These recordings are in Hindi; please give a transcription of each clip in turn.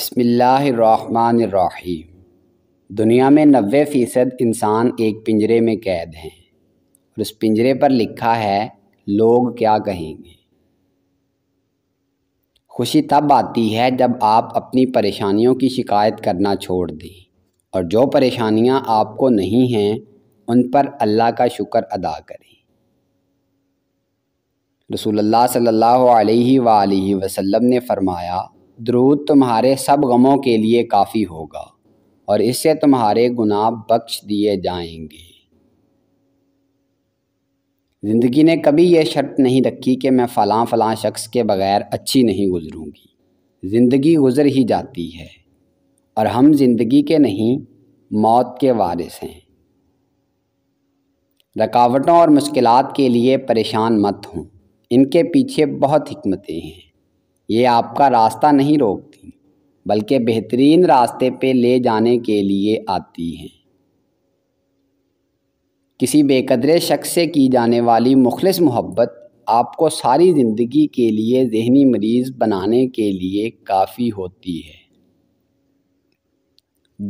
बसमिल्लाहमानी दुनिया में नबे फ़ीसद इंसान एक पिंजरे में कैद हैं और उस पिंजरे पर लिखा है लोग क्या कहेंगे खुशी तब आती है जब आप अपनी परेशानियों की शिकायत करना छोड़ दें और जो परेशानियां आपको नहीं हैं उन पर अल्लाह का शुक्र अदा करें रसूल सल्ला वसलम ने फ़रमाया द्रूद तुम्हारे सब गमों के लिए काफ़ी होगा और इससे तुम्हारे गुनाह बख्श दिए जाएंगे ज़िंदगी ने कभी यह शर्त नहीं रखी कि मैं फ़लाँ फ़लाँ शख्स के बग़ैर अच्छी नहीं गुज़रूँगी ज़िंदगी गुज़र ही जाती है और हम ज़िंदगी के नहीं मौत के वारिस हैं रकावटों और मुश्किलात के लिए परेशान मत हों इनके पीछे बहुत हमतें हैं ये आपका रास्ता नहीं रोकती बल्कि बेहतरीन रास्ते पे ले जाने के लिए आती हैं किसी बेकदरे शख्स से की जाने वाली मुखलस मोहब्बत आपको सारी ज़िंदगी के लिए जहनी मरीज़ बनाने के लिए काफ़ी होती है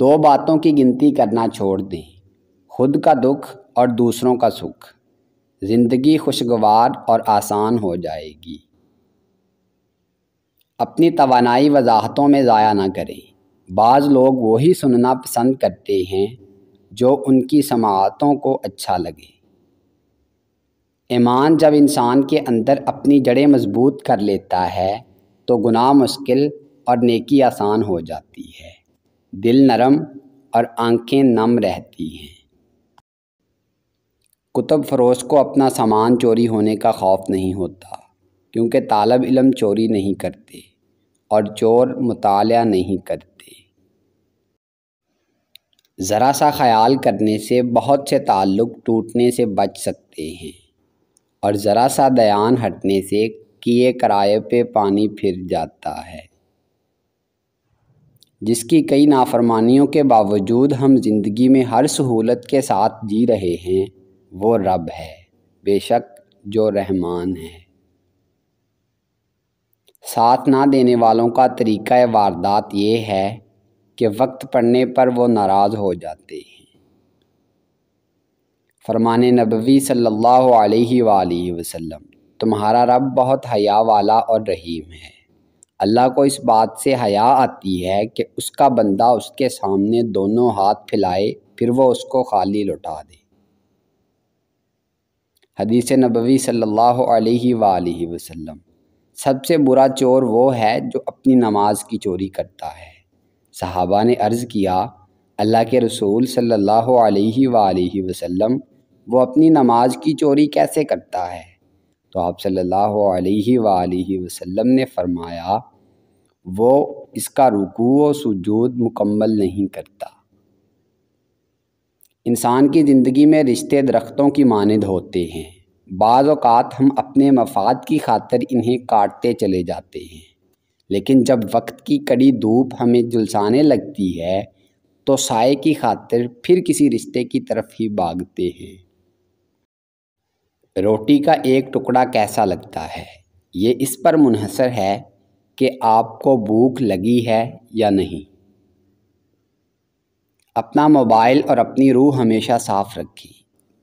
दो बातों की गिनती करना छोड़ दें खुद का दुख और दूसरों का सुख ज़िंदगी खुशगवार और आसान हो जाएगी अपनी तोानाई वजाहतों में ज़ाया ना करें बाज़ लोग वही सुनना पसंद करते हैं जो उनकी समातों को अच्छा लगे ईमान जब इंसान के अंदर अपनी जड़ें मज़बूत कर लेता है तो गुनाह मुश्किल और नेकी आसान हो जाती है दिल नरम और आंखें नम रहती हैं कुतुब फरोश को अपना सामान चोरी होने का खौफ नहीं होता क्योंकि तालब इलम चोरी नहीं करते और चोर मुताल नहीं करते ज़रा सा ख़याल करने से बहुत से ताल्लुक़ टूटने से बच सकते हैं और ज़रा सा दयान हटने से किए किराए पे पानी फिर जाता है जिसकी कई नाफरमानियों के बावजूद हम ज़िंदगी में हर सहूलत के साथ जी रहे हैं वो रब है बेशक जो रहमान है साथ ना देने वालों का तरीक़ा वारदात ये है कि वक्त पड़ने पर वो नाराज़ हो जाते हैं फरमान नबवी सल्लल्लाहु अलैहि वसल्लम तुम्हारा रब बहुत हया वाला और रहीम है अल्लाह को इस बात से हया आती है कि उसका बंदा उसके सामने दोनों हाथ फैलाए फिर वो उसको खाली लौटा दे हदीस नबवी सल्लल्लाहु अलैहि वसल्लम सबसे बुरा चोर वो है जो अपनी नमाज की चोरी करता है सहाबा ने अर्ज़ किया अल्लाह के रसूल सल्लल्लाहु अलैहि वसल्लम वो अपनी नमाज की चोरी कैसे करता है तो आप सल्लल्लाहु अलैहि वसल्लम ने फरमाया वो इसका रुकू व सुजूद मुकम्मल नहीं करता इंसान की ज़िंदगी में रिश्ते दरख्तों की मानद होते हैं बाज़ात हम अपने मफाद की खातर इन्हें काटते चले जाते हैं लेकिन जब वक्त की कड़ी धूप हमें जुलसाने लगती है तो साय की खातिर फिर किसी रिश्ते की तरफ ही भागते हैं रोटी का एक टुकड़ा कैसा लगता है ये इस पर मुनहसर है कि आपको भूख लगी है या नहीं अपना मोबाइल और अपनी रूह हमेशा साफ़ रखी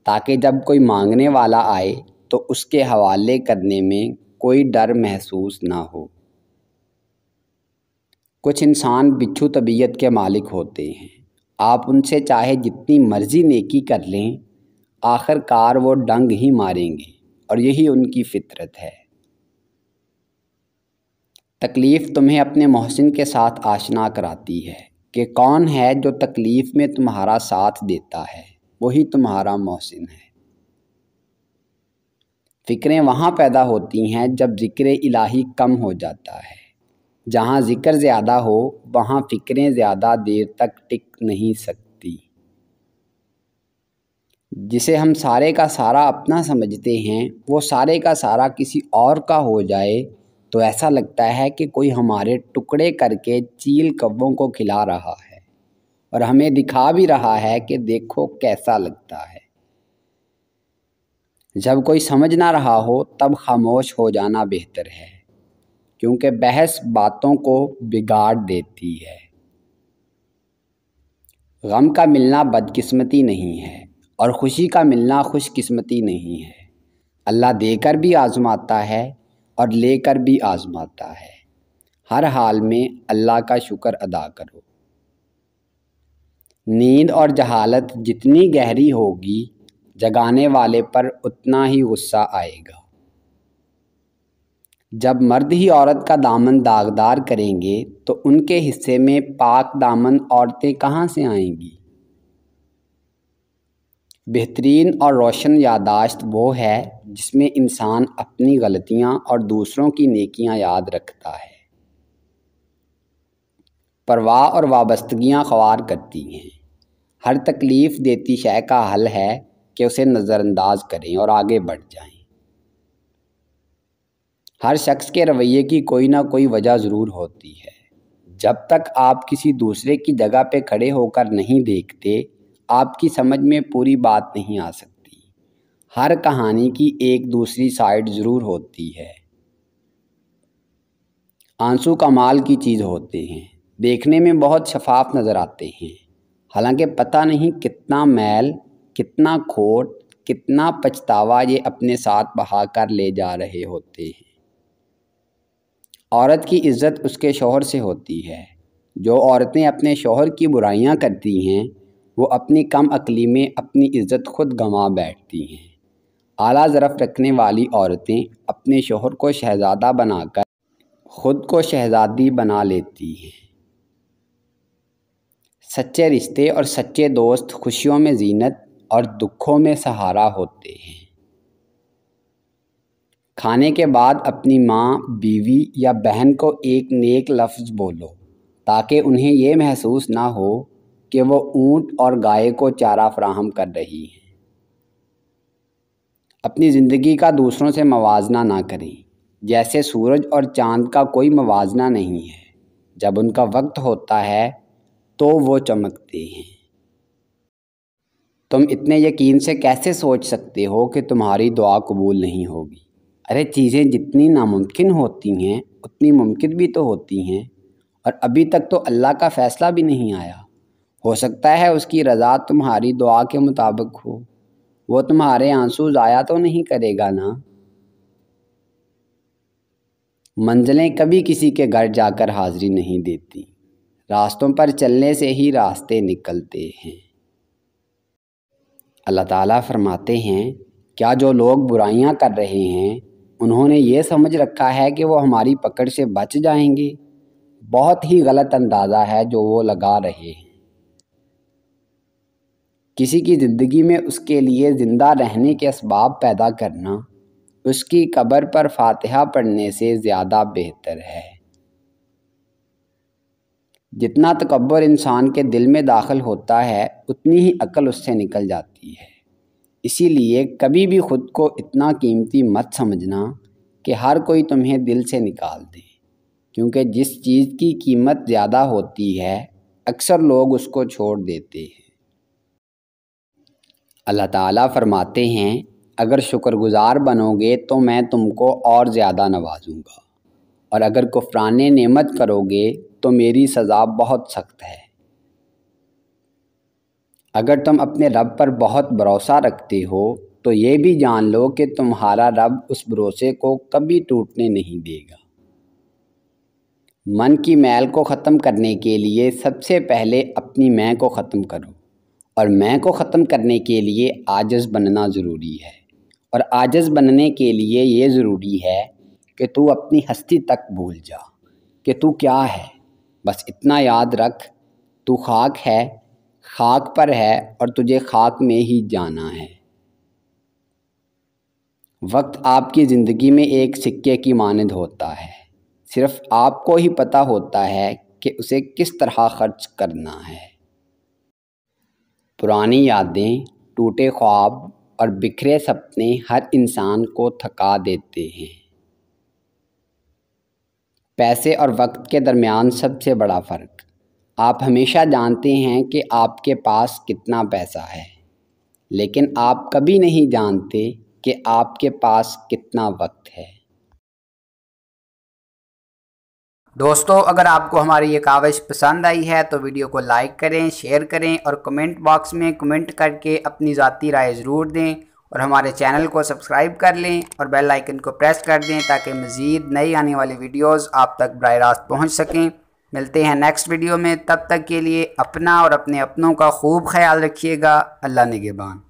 ताकि जब कोई मांगने वाला आए तो उसके हवाले करने में कोई डर महसूस ना हो कुछ इंसान बिच्छू तबीयत के मालिक होते हैं आप उनसे चाहे जितनी मर्ज़ी नेकी कर लें आखिरकार वो डंग ही मारेंगे और यही उनकी फितरत है तकलीफ़ तुम्हें अपने मोहसिन के साथ आशना कराती है कि कौन है जो तकलीफ़ में तुम्हारा साथ देता है वही तुम्हारा मोहसिन है फ़िक्रें वहाँ पैदा होती हैं जब ज़िक्र इलाही कम हो जाता है जहाँ ज़िक्र ज़्यादा हो वहाँ फ़िक्रें ज़्यादा देर तक टिक नहीं सकती जिसे हम सारे का सारा अपना समझते हैं वो सारे का सारा किसी और का हो जाए तो ऐसा लगता है कि कोई हमारे टुकड़े करके चील कब्बों को खिला रहा है और हमें दिखा भी रहा है कि देखो कैसा लगता है जब कोई समझ ना रहा हो तब खामोश हो जाना बेहतर है क्योंकि बहस बातों को बिगाड़ देती है गम का मिलना बदकिस्मती नहीं है और ख़ुशी का मिलना खुशकिस्मती नहीं है अल्लाह देकर भी आज़माता है और लेकर भी आज़माता है हर हाल में अल्लाह का शुक्र अदा करो नींद और जहालत जितनी गहरी होगी जगाने वाले पर उतना ही गुस्सा आएगा जब मर्द ही औरत का दामन दागदार करेंगे तो उनके हिस्से में पाक दामन औरतें कहाँ से आएंगी बेहतरीन और रोशन यादाश्त वो है जिसमें इंसान अपनी गलतियाँ और दूसरों की नेकियाँ याद रखता है परवाह और वाबस्तगियाँ ख्वार करती हैं हर तकलीफ़ देती शय का हल है कि उसे नज़रअंदाज करें और आगे बढ़ जाएं। हर शख्स के रवैये की कोई ना कोई वजह ज़रूर होती है जब तक आप किसी दूसरे की जगह पे खड़े होकर नहीं देखते आपकी समझ में पूरी बात नहीं आ सकती हर कहानी की एक दूसरी साइड ज़रूर होती है आंसू कमाल की चीज़ होते हैं देखने में बहुत शफाफ नज़र आते हैं हालांकि पता नहीं कितना मैल कितना खोट कितना पछतावा ये अपने साथ बहा कर ले जा रहे होते हैं औरत की इज़्ज़त उसके शोहर से होती है जो औरतें अपने शोहर की बुराइयां करती हैं वो अपनी कम अकली में अपनी इज़्ज़त खुद गंवा बैठती हैं आला ज़रफ़ रखने वाली औरतें अपने शोहर को शहज़ादा बनाकर ख़ुद को शहज़ादी बना लेती हैं सच्चे रिश्ते और सच्चे दोस्त खुशियों में जीनत और दुखों में सहारा होते हैं खाने के बाद अपनी माँ बीवी या बहन को एक नेक लफ्ज़ बोलो ताकि उन्हें ये महसूस ना हो कि वो ऊँट और गाय को चारा फ्राहम कर रही हैं अपनी ज़िंदगी का दूसरों से मवाजना ना करें जैसे सूरज और चांद का कोई मवाजना नहीं है जब उनका वक्त होता है तो वो चमकते हैं तुम इतने यकीन से कैसे सोच सकते हो कि तुम्हारी दुआ कबूल नहीं होगी अरे चीज़ें जितनी नामुमकिन होती हैं उतनी मुमकिन भी तो होती हैं और अभी तक तो अल्लाह का फ़ैसला भी नहीं आया हो सकता है उसकी रज़ा तुम्हारी दुआ के मुताबिक हो वो तुम्हारे आंसू ज़ाया तो नहीं करेगा ना मंजिलें कभी किसी के घर जाकर हाज़री नहीं देती रास्तों पर चलने से ही रास्ते निकलते हैं अल्लाह ताला फरमाते हैं क्या जो लोग बुराइयां कर रहे हैं उन्होंने ये समझ रखा है कि वो हमारी पकड़ से बच जाएंगे बहुत ही गलत अंदाज़ा है जो वो लगा रहे हैं किसी की ज़िंदगी में उसके लिए ज़िंदा रहने के इसबाब पैदा करना उसकी कब्र पर फातिहा पढ़ने से ज़्यादा बेहतर है जितना तकबर इंसान के दिल में दाखिल होता है उतनी ही अकल उससे निकल जाती है इसीलिए कभी भी ख़ुद को इतना कीमती मत समझना कि हर कोई तुम्हें दिल से निकाल दे क्योंकि जिस चीज़ की कीमत ज़्यादा होती है अक्सर लोग उसको छोड़ देते हैं अल्लाह ताला फरमाते हैं अगर शुक्रगुजार बनोगे तो मैं तुमको और ज़्यादा नवाजूंगा और अगर कुफरान नेमत करोगे तो मेरी सज़ा बहुत सख्त है अगर तुम अपने रब पर बहुत भरोसा रखते हो तो ये भी जान लो कि तुम्हारा रब उस भरोसे को कभी टूटने नहीं देगा मन की मैल को ख़त्म करने के लिए सबसे पहले अपनी मैं को ख़त्म करो और मैं को ख़त्म करने के लिए आजस बनना ज़रूरी है और आजस बनने के लिए ये ज़रूरी है कि तू अपनी हस्ती तक भूल जा कि तू क्या है बस इतना याद रख तू खाक है खाक पर है और तुझे खाक में ही जाना है वक्त आपकी ज़िंदगी में एक सिक्के की मानद होता है सिर्फ आपको ही पता होता है कि उसे किस तरह खर्च करना है पुरानी यादें टूटे ख्वाब और बिखरे सपने हर इंसान को थका देते हैं पैसे और वक्त के दरमियान सबसे बड़ा फ़र्क आप हमेशा जानते हैं कि आपके पास कितना पैसा है लेकिन आप कभी नहीं जानते कि आपके पास कितना वक्त है दोस्तों अगर आपको हमारी ये काविश पसंद आई है तो वीडियो को लाइक करें शेयर करें और कमेंट बॉक्स में कमेंट करके अपनी ज़ाती राय ज़रूर दें और हमारे चैनल को सब्सक्राइब कर लें और बेल आइकन को प्रेस कर दें ताकि मज़ीद नई आने वाली वीडियोस आप तक बर रास्त पहुँच सकें मिलते हैं नेक्स्ट वीडियो में तब तक के लिए अपना और अपने अपनों का खूब ख्याल रखिएगा अल्लाह नगेबान